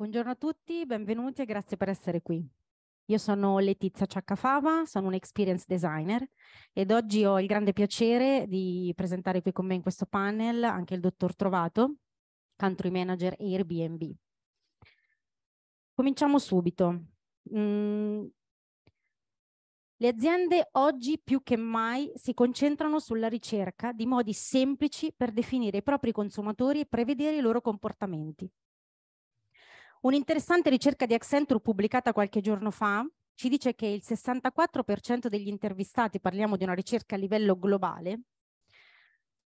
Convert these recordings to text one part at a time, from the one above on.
Buongiorno a tutti, benvenuti e grazie per essere qui. Io sono Letizia Ciaccafava, sono un experience designer ed oggi ho il grande piacere di presentare qui con me in questo panel anche il dottor Trovato, country manager Airbnb. Cominciamo subito. Mm. Le aziende oggi più che mai si concentrano sulla ricerca di modi semplici per definire i propri consumatori e prevedere i loro comportamenti. Un'interessante ricerca di Accenture pubblicata qualche giorno fa ci dice che il 64% degli intervistati, parliamo di una ricerca a livello globale,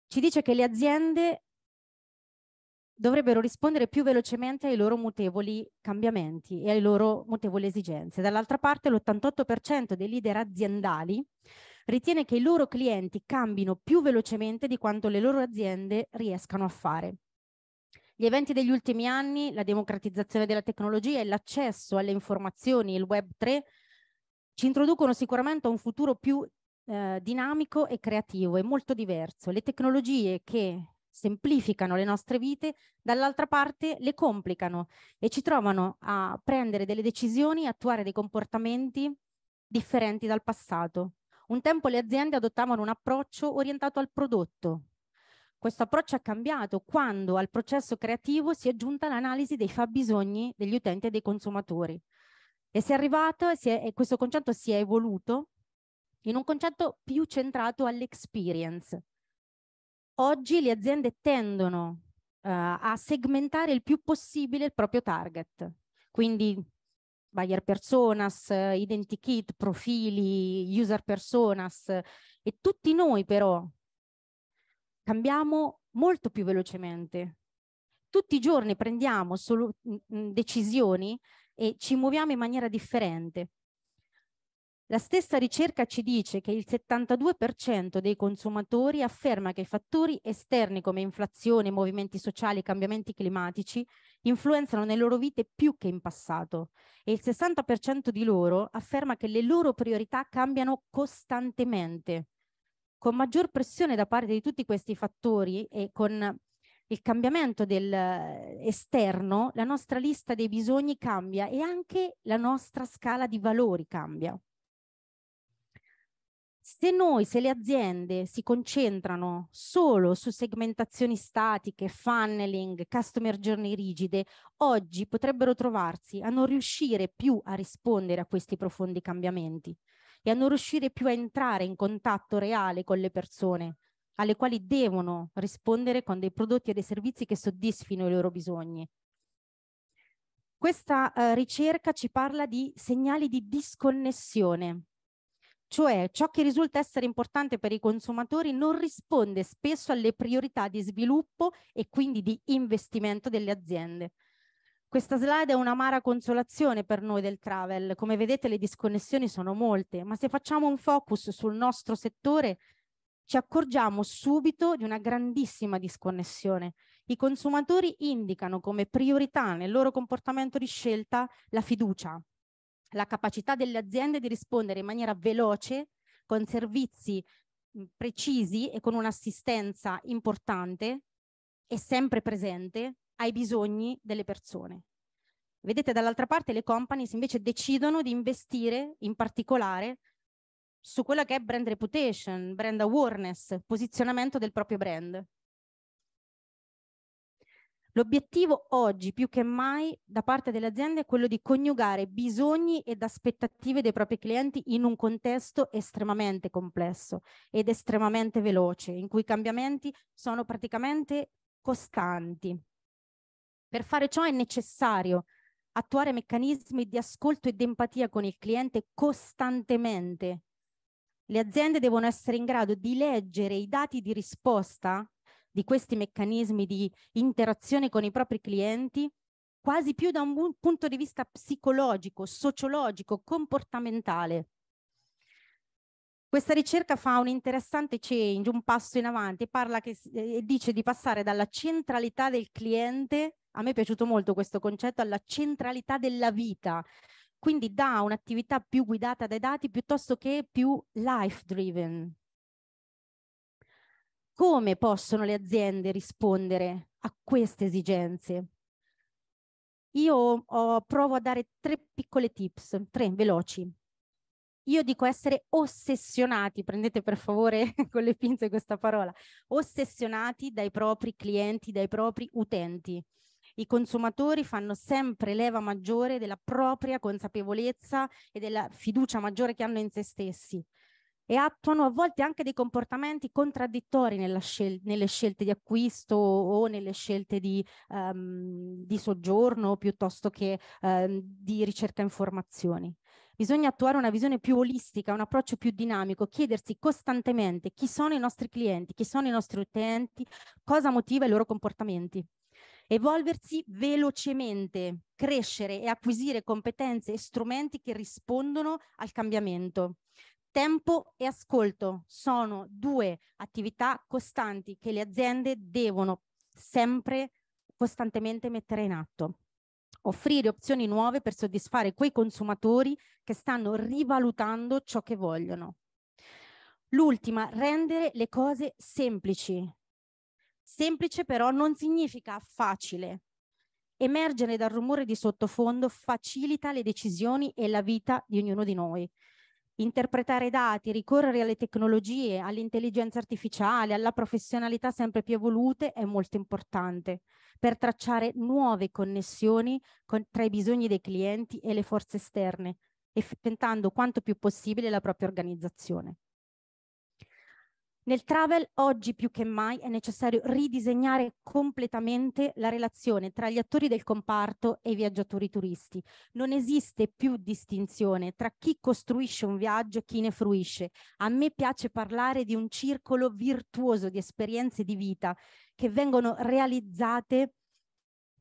ci dice che le aziende dovrebbero rispondere più velocemente ai loro mutevoli cambiamenti e alle loro mutevoli esigenze. Dall'altra parte l'88% dei leader aziendali ritiene che i loro clienti cambino più velocemente di quanto le loro aziende riescano a fare. Gli eventi degli ultimi anni, la democratizzazione della tecnologia e l'accesso alle informazioni, il Web 3, ci introducono sicuramente a un futuro più eh, dinamico e creativo e molto diverso. Le tecnologie che semplificano le nostre vite, dall'altra parte le complicano e ci trovano a prendere delle decisioni, e attuare dei comportamenti differenti dal passato. Un tempo le aziende adottavano un approccio orientato al prodotto, questo approccio è cambiato quando al processo creativo si è giunta l'analisi dei fabbisogni degli utenti e dei consumatori. E si è arrivato, si è, e questo concetto si è evoluto in un concetto più centrato all'experience. Oggi le aziende tendono uh, a segmentare il più possibile il proprio target, quindi buyer personas, identikit, profili, user personas e tutti noi però cambiamo molto più velocemente. Tutti i giorni prendiamo solo, mm, mm, decisioni e ci muoviamo in maniera differente. La stessa ricerca ci dice che il 72% dei consumatori afferma che i fattori esterni come inflazione, movimenti sociali e cambiamenti climatici influenzano le loro vite più che in passato e il 60% di loro afferma che le loro priorità cambiano costantemente con maggior pressione da parte di tutti questi fattori e con il cambiamento del eh, esterno, la nostra lista dei bisogni cambia e anche la nostra scala di valori cambia. Se noi, se le aziende si concentrano solo su segmentazioni statiche, funneling, customer journey rigide, oggi potrebbero trovarsi a non riuscire più a rispondere a questi profondi cambiamenti e a non riuscire più a entrare in contatto reale con le persone, alle quali devono rispondere con dei prodotti e dei servizi che soddisfino i loro bisogni. Questa eh, ricerca ci parla di segnali di disconnessione, cioè ciò che risulta essere importante per i consumatori non risponde spesso alle priorità di sviluppo e quindi di investimento delle aziende. Questa slide è un'amara consolazione per noi del travel. Come vedete le disconnessioni sono molte, ma se facciamo un focus sul nostro settore ci accorgiamo subito di una grandissima disconnessione. I consumatori indicano come priorità nel loro comportamento di scelta la fiducia, la capacità delle aziende di rispondere in maniera veloce con servizi precisi e con un'assistenza importante e sempre presente ai bisogni delle persone. Vedete dall'altra parte le companies invece decidono di investire in particolare su quella che è brand reputation, brand awareness, posizionamento del proprio brand. L'obiettivo oggi più che mai da parte delle aziende è quello di coniugare bisogni ed aspettative dei propri clienti in un contesto estremamente complesso ed estremamente veloce, in cui i cambiamenti sono praticamente costanti. Per fare ciò è necessario attuare meccanismi di ascolto e di empatia con il cliente costantemente. Le aziende devono essere in grado di leggere i dati di risposta di questi meccanismi di interazione con i propri clienti quasi più da un punto di vista psicologico, sociologico, comportamentale. Questa ricerca fa un interessante change, un passo in avanti, parla che, eh, dice di passare dalla centralità del cliente, a me è piaciuto molto questo concetto, alla centralità della vita, quindi da un'attività più guidata dai dati piuttosto che più life driven. Come possono le aziende rispondere a queste esigenze? Io ho, provo a dare tre piccole tips, tre veloci. Io dico essere ossessionati, prendete per favore con le pinze questa parola, ossessionati dai propri clienti, dai propri utenti. I consumatori fanno sempre leva maggiore della propria consapevolezza e della fiducia maggiore che hanno in se stessi e attuano a volte anche dei comportamenti contraddittori scel- nelle scelte di acquisto o nelle scelte di, um, di soggiorno piuttosto che um, di ricerca informazioni. Bisogna attuare una visione più olistica, un approccio più dinamico, chiedersi costantemente chi sono i nostri clienti, chi sono i nostri utenti, cosa motiva i loro comportamenti. Evolversi velocemente, crescere e acquisire competenze e strumenti che rispondono al cambiamento. Tempo e ascolto sono due attività costanti che le aziende devono sempre costantemente mettere in atto offrire opzioni nuove per soddisfare quei consumatori che stanno rivalutando ciò che vogliono. L'ultima, rendere le cose semplici. Semplice però non significa facile. Emergere dal rumore di sottofondo facilita le decisioni e la vita di ognuno di noi interpretare dati, ricorrere alle tecnologie, all'intelligenza artificiale, alla professionalità sempre più evolute è molto importante per tracciare nuove connessioni con, tra i bisogni dei clienti e le forze esterne, effettuando quanto più possibile la propria organizzazione. Nel travel oggi più che mai è necessario ridisegnare completamente la relazione tra gli attori del comparto e i viaggiatori turisti. Non esiste più distinzione tra chi costruisce un viaggio e chi ne fruisce. A me piace parlare di un circolo virtuoso di esperienze di vita che vengono realizzate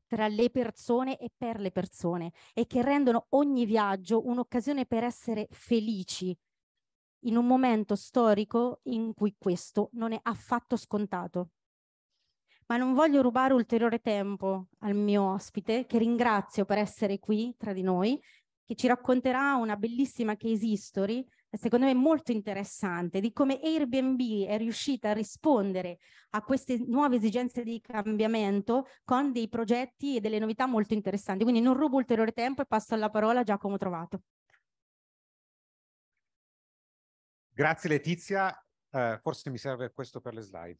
tra le persone e per le persone e che rendono ogni viaggio un'occasione per essere felici in un momento storico in cui questo non è affatto scontato. Ma non voglio rubare ulteriore tempo al mio ospite, che ringrazio per essere qui tra di noi, che ci racconterà una bellissima case history, secondo me molto interessante, di come Airbnb è riuscita a rispondere a queste nuove esigenze di cambiamento con dei progetti e delle novità molto interessanti. Quindi non rubo ulteriore tempo e passo la parola a Giacomo Trovato. Grazie Letizia, eh, forse mi serve questo per le slide.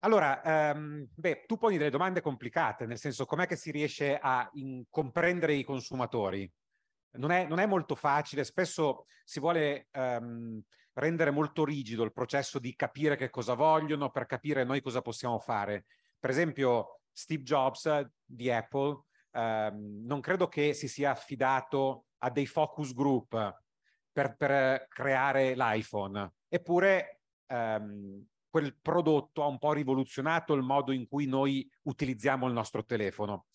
Allora, ehm, beh, tu poni delle domande complicate, nel senso com'è che si riesce a in, comprendere i consumatori? Non è, non è, molto facile, spesso si vuole ehm, rendere molto rigido il processo di capire che cosa vogliono per capire noi cosa possiamo fare. Per esempio Steve Jobs eh, di Apple ehm, non credo che si sia affidato a dei focus group per, per eh, creare l'iPhone. Eppure ehm, quel prodotto ha un po' rivoluzionato il modo in cui noi utilizziamo il nostro telefono.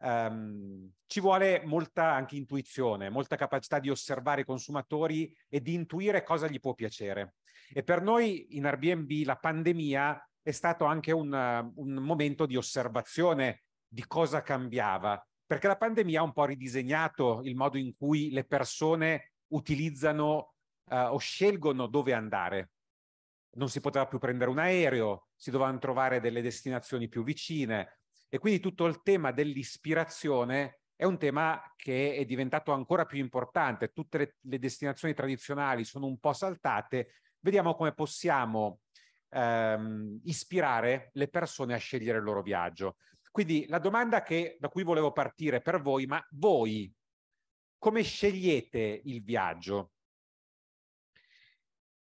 Um, ci vuole molta anche intuizione, molta capacità di osservare i consumatori e di intuire cosa gli può piacere. E per noi in Airbnb la pandemia è stato anche un, un momento di osservazione di cosa cambiava, perché la pandemia ha un po' ridisegnato il modo in cui le persone utilizzano uh, o scelgono dove andare. Non si poteva più prendere un aereo, si dovevano trovare delle destinazioni più vicine e quindi tutto il tema dell'ispirazione è un tema che è diventato ancora più importante. Tutte le, le destinazioni tradizionali sono un po' saltate. Vediamo come possiamo ehm, ispirare le persone a scegliere il loro viaggio. Quindi la domanda che, da cui volevo partire per voi, ma voi come scegliete il viaggio?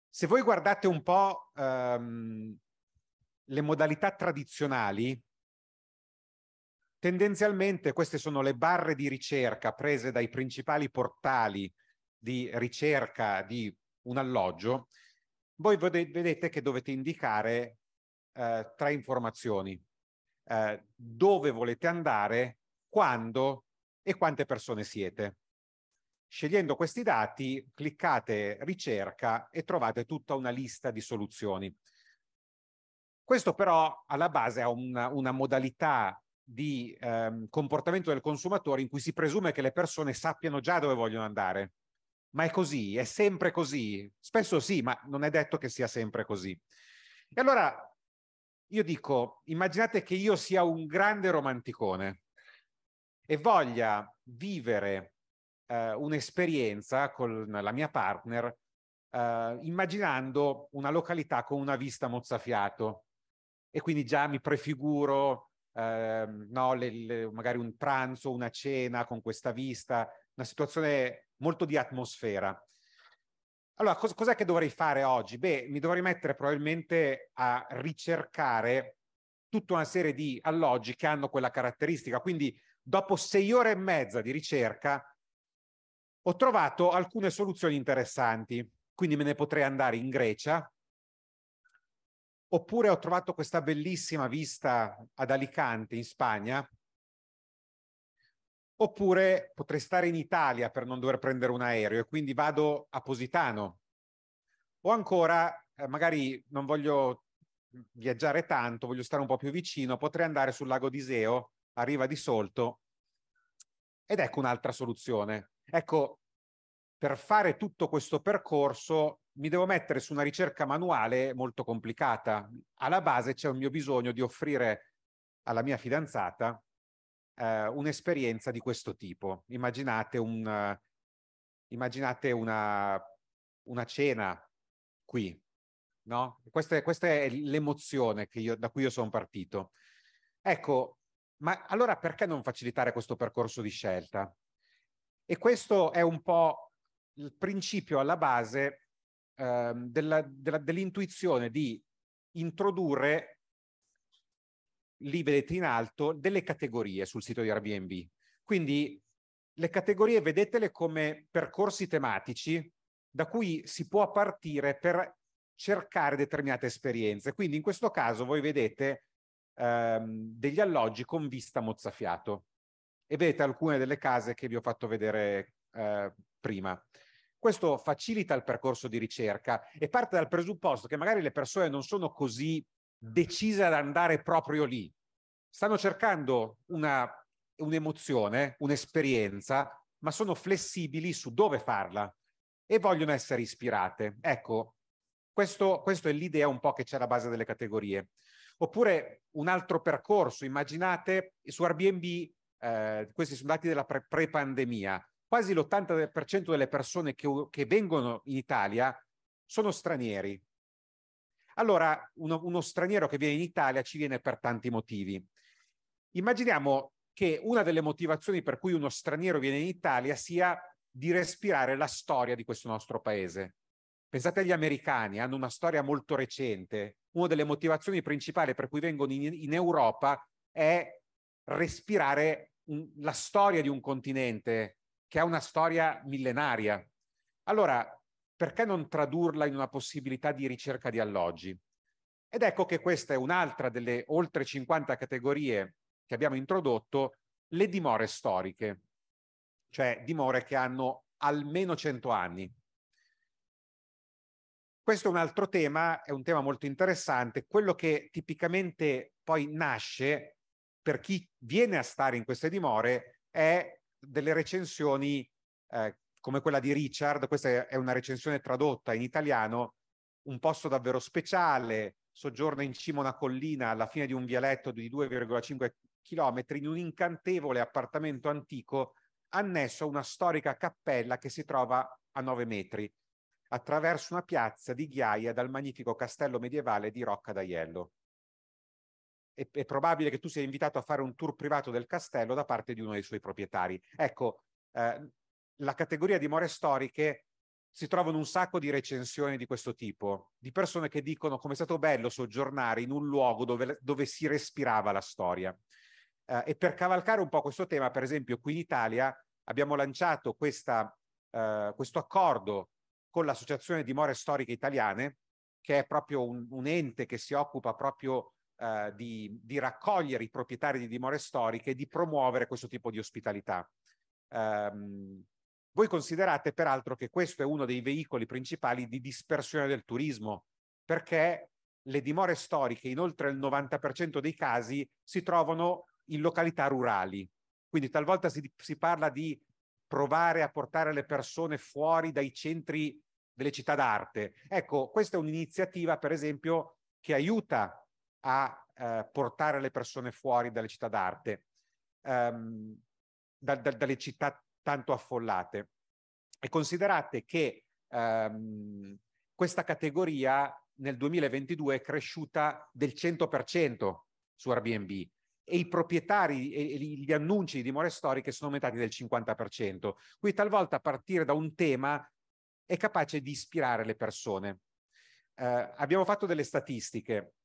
Se voi guardate un po' ehm, le modalità tradizionali, tendenzialmente queste sono le barre di ricerca prese dai principali portali di ricerca di un alloggio, voi vedete che dovete indicare eh, tre informazioni. Eh, dove volete andare, quando e quante persone siete. Scegliendo questi dati, cliccate ricerca e trovate tutta una lista di soluzioni. Questo però alla base ha una, una modalità di ehm, comportamento del consumatore in cui si presume che le persone sappiano già dove vogliono andare. Ma è così, è sempre così. Spesso sì, ma non è detto che sia sempre così. E allora io dico, immaginate che io sia un grande romanticone e voglia vivere eh, un'esperienza con la mia partner eh, immaginando una località con una vista mozzafiato e quindi già mi prefiguro eh, no, le, le, magari un pranzo, una cena con questa vista, una situazione molto di atmosfera. Allora, cos- cos'è che dovrei fare oggi? Beh, mi dovrei mettere probabilmente a ricercare tutta una serie di alloggi che hanno quella caratteristica. Quindi, dopo sei ore e mezza di ricerca, ho trovato alcune soluzioni interessanti. Quindi me ne potrei andare in Grecia, oppure ho trovato questa bellissima vista ad Alicante, in Spagna, oppure potrei stare in Italia per non dover prendere un aereo e quindi vado a Positano. O ancora, eh, magari non voglio viaggiare tanto, voglio stare un po' più vicino, potrei andare sul lago d'Iseo, a riva di Solto, ed ecco un'altra soluzione Ecco, per fare tutto questo percorso mi devo mettere su una ricerca manuale molto complicata. Alla base c'è un mio bisogno di offrire alla mia fidanzata eh, un'esperienza di questo tipo. Immaginate, un, uh, immaginate una, una, cena qui, no? Questa è, questa è l'emozione io, da cui io sono partito. Ecco, ma allora perché non facilitare questo percorso di scelta? E questo è un po' il principio alla base eh, della, della, dell'intuizione di introdurre, lì vedete in alto, delle categorie sul sito di Airbnb. Quindi le categorie vedetele come percorsi tematici da cui si può partire per cercare determinate esperienze. Quindi in questo caso voi vedete ehm, degli alloggi con vista mozzafiato e vedete alcune delle case che vi ho fatto vedere eh, prima. Questo facilita il percorso di ricerca e parte dal presupposto che magari le persone non sono così decise ad andare proprio lì, stanno cercando un'emozione, un'esperienza, ma sono flessibili su dove farla e vogliono essere ispirate. Ecco, questo, questo è l'idea un po' che c'è alla base delle categorie. Oppure un altro percorso, immaginate su Airbnb eh, questi sono dati della pre- pandemia quasi l'80% delle persone che, che, vengono in Italia sono stranieri. Allora, uno, uno straniero che viene in Italia ci viene per tanti motivi. Immaginiamo che una delle motivazioni per cui uno straniero viene in Italia sia di respirare la storia di questo nostro paese. Pensate agli americani, hanno una storia molto recente. Una delle motivazioni principali per cui vengono in, in Europa è respirare la storia di un continente che ha una storia millenaria. Allora, perché non tradurla in una possibilità di ricerca di alloggi? Ed ecco che questa è un'altra delle oltre 50 categorie che abbiamo introdotto, le dimore storiche, cioè dimore che hanno almeno 100 anni. Questo è un altro tema, è un tema molto interessante, quello che tipicamente poi nasce per chi viene a stare in queste dimore è delle recensioni eh, come quella di Richard, questa è una recensione tradotta in italiano, un posto davvero speciale, soggiorna in cima a una collina alla fine di un vialetto di 2,5 km in un incantevole appartamento antico annesso a una storica cappella che si trova a 9 metri, attraverso una piazza di ghiaia dal magnifico castello medievale di Rocca d'Aiello è, è probabile che tu sia invitato a fare un tour privato del castello da parte di uno dei suoi proprietari. Ecco, eh, la categoria di more storiche si trovano un sacco di recensioni di questo tipo, di persone che dicono come è stato bello soggiornare in un luogo dove, dove si respirava la storia. Eh, e per cavalcare un po' questo tema, per esempio, qui in Italia abbiamo lanciato questa, eh, questo accordo con l'Associazione di More Storiche Italiane, che è proprio un, un ente che si occupa proprio eh, di, di, raccogliere i proprietari di dimore storiche e di promuovere questo tipo di ospitalità. Um, voi considerate peraltro che questo è uno dei veicoli principali di dispersione del turismo, perché le dimore storiche in oltre il 90% dei casi si trovano in località rurali. Quindi talvolta si, si parla di provare a portare le persone fuori dai centri delle città d'arte. Ecco, questa è un'iniziativa, per esempio, che aiuta a eh, portare le persone fuori dalle città d'arte, ehm, da, da, dalle città tanto affollate. E considerate che ehm, questa categoria nel 2022 è cresciuta del 100% su Airbnb e i proprietari e gli annunci di dimore storiche sono aumentati del 50%. Quindi talvolta partire da un tema è capace di ispirare le persone. Eh, abbiamo fatto delle statistiche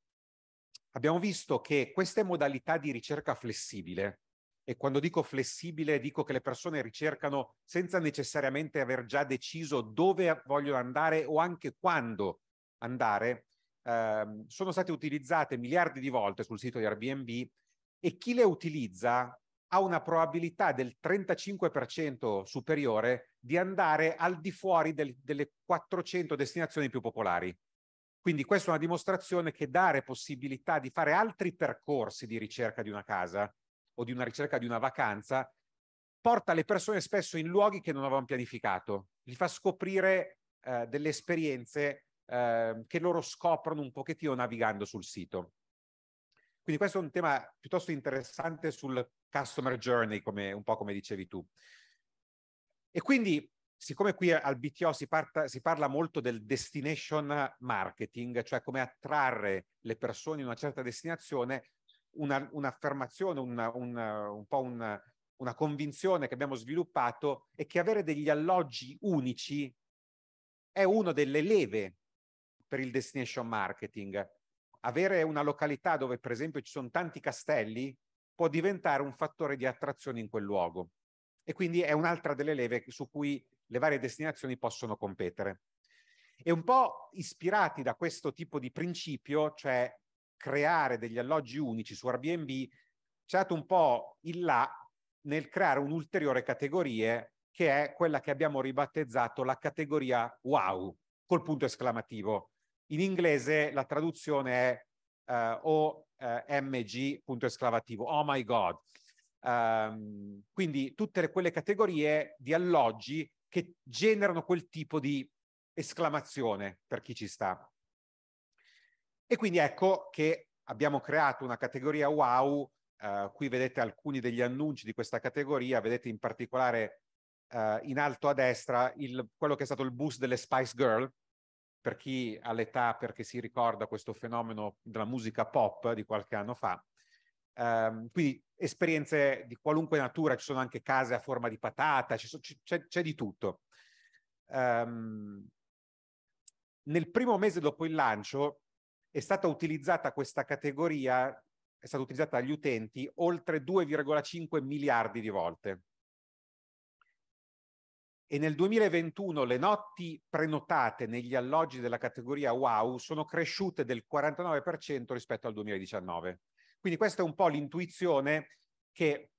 abbiamo visto che queste modalità di ricerca flessibile, e quando dico flessibile dico che le persone ricercano senza necessariamente aver già deciso dove vogliono andare o anche quando andare, ehm, sono state utilizzate miliardi di volte sul sito di Airbnb e chi le utilizza ha una probabilità del 35% superiore di andare al di fuori del, delle 400 destinazioni più popolari. Quindi questa è una dimostrazione che dare possibilità di fare altri percorsi di ricerca di una casa o di una ricerca di una vacanza porta le persone spesso in luoghi che non avevano pianificato, gli fa scoprire eh, delle esperienze eh, che loro scoprono un pochettino navigando sul sito. Quindi questo è un tema piuttosto interessante sul customer journey, come, un po' come dicevi tu. E quindi siccome qui al BTO si, parta, si, parla molto del destination marketing, cioè come attrarre le persone in una certa destinazione, una, un'affermazione, una, una, un po' una, una convinzione che abbiamo sviluppato è che avere degli alloggi unici è una delle leve per il destination marketing. Avere una località dove per esempio ci sono tanti castelli può diventare un fattore di attrazione in quel luogo. E quindi è un'altra delle leve su cui le varie destinazioni possono competere. E un po' ispirati da questo tipo di principio, cioè creare degli alloggi unici su Airbnb, c'è stato un po' il là nel creare un'ulteriore categoria che è quella che abbiamo ribattezzato la categoria wow, col punto esclamativo. In inglese la traduzione è uh, eh, OMG, eh, punto esclamativo, oh my god. Um, quindi tutte le, quelle categorie di alloggi che generano quel tipo di esclamazione per chi ci sta. E quindi ecco che abbiamo creato una categoria wow, uh, qui vedete alcuni degli annunci di questa categoria, vedete in particolare uh, in alto a destra il, quello che è stato il boost delle Spice Girl, per chi ha l'età, perché si ricorda questo fenomeno della musica pop di qualche anno fa, Um, quindi esperienze di qualunque natura, ci sono anche case a forma di patata, so, c'è, c'è, di tutto. Um, nel primo mese dopo il lancio è stata utilizzata questa categoria, è stata utilizzata dagli utenti oltre 2,5 miliardi di volte. E nel 2021 le notti prenotate negli alloggi della categoria Wow sono cresciute del 49% rispetto al 2019. Quindi questa è un po' l'intuizione che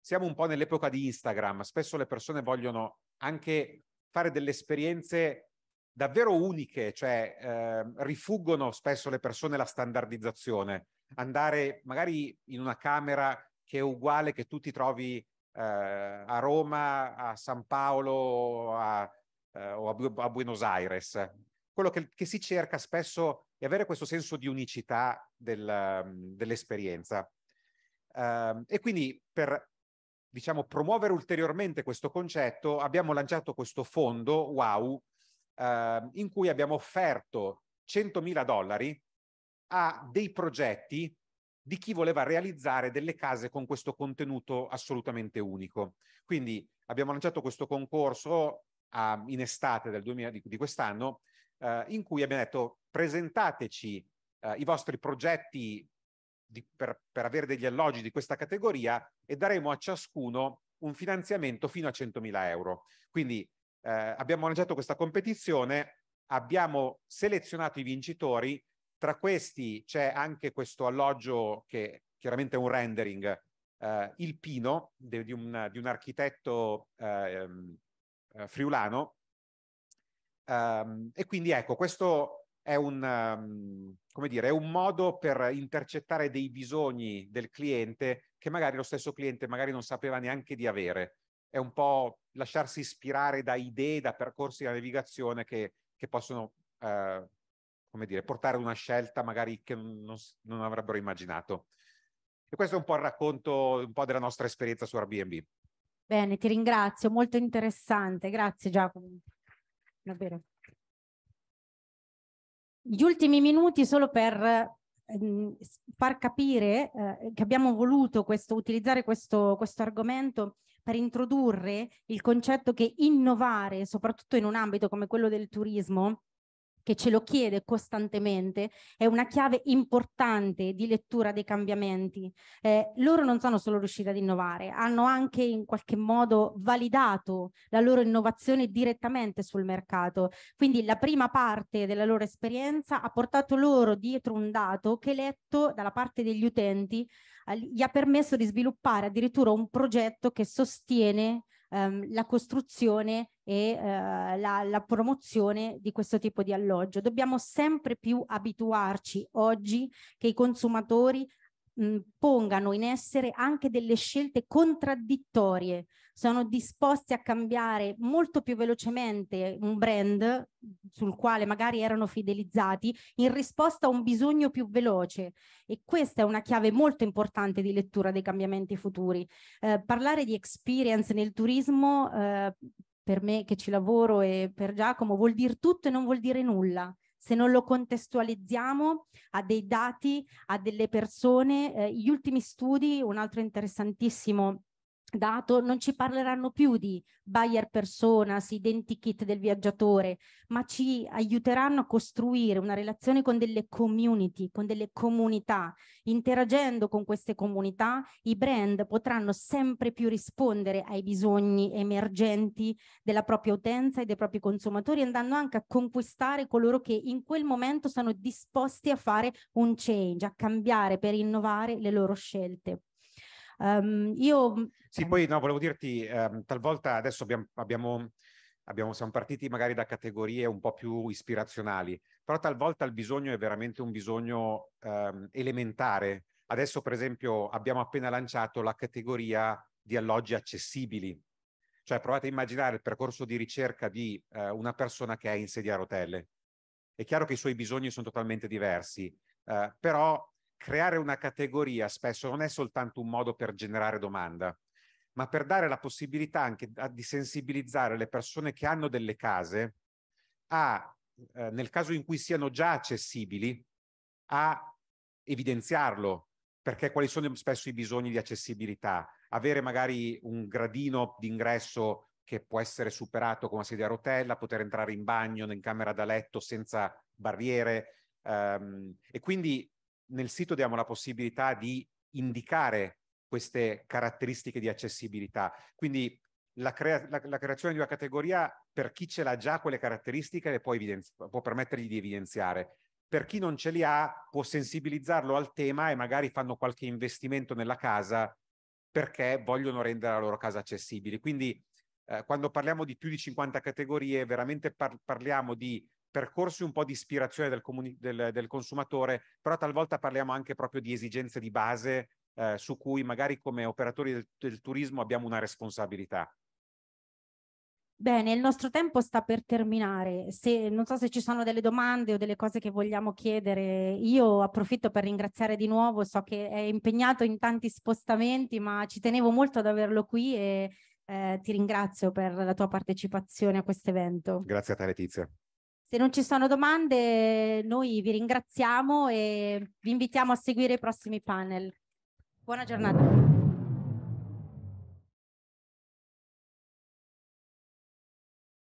siamo un po' nell'epoca di Instagram, spesso le persone vogliono anche fare delle esperienze davvero uniche, cioè eh, rifuggono spesso le persone la standardizzazione, andare magari in una camera che è uguale, che tu ti trovi eh, a Roma, a San Paolo a, eh, o a, Bu- a Buenos Aires quello che, che, si cerca spesso è avere questo senso di unicità del, mm, dell'esperienza. Uh, e quindi per diciamo, promuovere ulteriormente questo concetto abbiamo lanciato questo fondo WOW uh, in cui abbiamo offerto 100.000 dollari a dei progetti di chi voleva realizzare delle case con questo contenuto assolutamente unico. Quindi abbiamo lanciato questo concorso a, ehm, in estate 2000, di, di quest'anno eh, in cui abbiamo detto presentateci eh, i vostri progetti di, per, per avere degli alloggi di questa categoria e daremo a ciascuno un finanziamento fino a 100.000 euro. Quindi eh, abbiamo lanciato questa competizione, abbiamo selezionato i vincitori, tra questi c'è anche questo alloggio che chiaramente è un rendering, eh, il Pino de, di, un, di, un, architetto eh, ehm, eh friulano Um, e quindi ecco, questo è un, um, come dire, è un modo per intercettare dei bisogni del cliente che magari lo stesso cliente magari non sapeva neanche di avere. È un po' lasciarsi ispirare da idee, da percorsi di navigazione che, che possono uh, come dire, portare una scelta magari che non, non, avrebbero immaginato. E questo è un po' il racconto un po' della nostra esperienza su Airbnb. Bene, ti ringrazio, molto interessante. Grazie Giacomo davvero. Gli ultimi minuti solo per ehm, far capire eh, che abbiamo voluto questo, utilizzare questo, questo argomento per introdurre il concetto che innovare, soprattutto in un ambito come quello del turismo, che ce lo chiede costantemente, è una chiave importante di lettura dei cambiamenti. Eh, loro non sono solo riusciti ad innovare, hanno anche in qualche modo validato la loro innovazione direttamente sul mercato. Quindi la prima parte della loro esperienza ha portato loro dietro un dato che letto dalla parte degli utenti eh, gli ha permesso di sviluppare addirittura un progetto che sostiene ehm, la costruzione e eh, la, la promozione di questo tipo di alloggio. Dobbiamo sempre più abituarci oggi che i consumatori pongano in essere anche delle scelte contraddittorie, sono disposti a cambiare molto più velocemente un brand sul quale magari erano fidelizzati in risposta a un bisogno più veloce e questa è una chiave molto importante di lettura dei cambiamenti futuri. Eh, parlare di experience nel turismo eh, per me che ci lavoro e per Giacomo, vuol dire tutto e non vuol dire nulla. Se non lo contestualizziamo a dei dati, a delle persone, eh, gli ultimi studi, un altro interessantissimo dato, non ci parleranno più di buyer personas, identikit del viaggiatore, ma ci aiuteranno a costruire una relazione con delle community, con delle comunità. Interagendo con queste comunità, i brand potranno sempre più rispondere ai bisogni emergenti della propria utenza e dei propri consumatori, andando anche a conquistare coloro che in quel momento sono disposti a fare un change, a cambiare per innovare le loro scelte. Um, io... Sì, poi no, volevo dirti, eh, talvolta adesso abbiamo, abbiamo, abbiamo, siamo partiti magari da categorie un po' più ispirazionali, però talvolta il bisogno è veramente un bisogno eh, elementare. Adesso, per esempio, abbiamo appena lanciato la categoria di alloggi accessibili. Cioè provate a immaginare il percorso di ricerca di eh, una persona che è in sedia a rotelle. È chiaro che i suoi bisogni sono totalmente diversi, eh, però creare una categoria spesso non è soltanto un modo per generare domanda, ma per dare la possibilità anche di sensibilizzare le persone che hanno delle case a, eh, nel caso in cui siano già accessibili, a evidenziarlo, perché quali sono spesso i bisogni di accessibilità, avere magari un gradino d'ingresso che può essere superato con una sedia a rotella, poter entrare in bagno, in camera da letto senza barriere. Um, e quindi nel sito diamo la possibilità di indicare queste caratteristiche di accessibilità. Quindi la, crea- la, la, creazione di una categoria per chi ce l'ha già quelle caratteristiche le può, evidenzi- può permettergli di evidenziare. Per chi non ce li ha può sensibilizzarlo al tema e magari fanno qualche investimento nella casa perché vogliono rendere la loro casa accessibile. Quindi eh, quando parliamo di più di 50 categorie veramente par- parliamo di percorsi un po' di ispirazione del, comuni- del, del consumatore, però talvolta parliamo anche proprio di esigenze di base eh, su cui magari come operatori del, del turismo abbiamo una responsabilità. Bene, il nostro tempo sta per terminare. Se, non so se ci sono delle domande o delle cose che vogliamo chiedere. Io approfitto per ringraziare di nuovo, so che è impegnato in tanti spostamenti, ma ci tenevo molto ad averlo qui e eh, ti ringrazio per la tua partecipazione a questo evento. Grazie a te Letizia. Se non ci sono domande, noi vi ringraziamo e vi invitiamo a seguire i prossimi panel. Buona giornata.